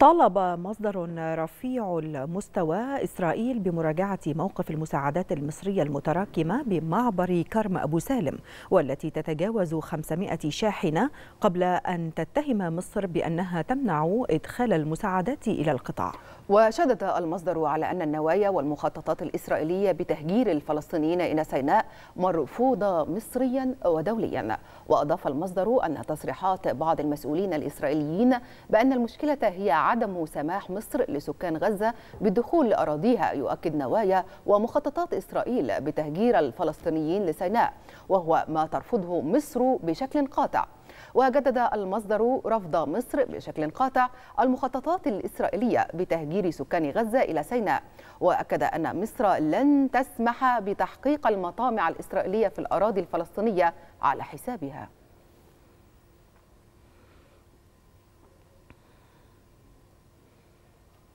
طالب مصدر رفيع المستوى إسرائيل بمراجعة موقف المساعدات المصرية المتراكمة بمعبر كرم أبو سالم والتي تتجاوز 500 شاحنة قبل أن تتهم مصر بأنها تمنع إدخال المساعدات إلى القطاع وشدد المصدر على أن النوايا والمخططات الإسرائيلية بتهجير الفلسطينيين إلى سيناء مرفوضة مصريا ودوليا وأضاف المصدر أن تصريحات بعض المسؤولين الإسرائيليين بأن المشكلة هي عدم سماح مصر لسكان غزة بالدخول لأراضيها يؤكد نوايا ومخططات إسرائيل بتهجير الفلسطينيين لسيناء وهو ما ترفضه مصر بشكل قاطع وجدد المصدر رفض مصر بشكل قاطع المخططات الإسرائيلية بتهجير سكان غزة إلى سيناء وأكد أن مصر لن تسمح بتحقيق المطامع الإسرائيلية في الأراضي الفلسطينية على حسابها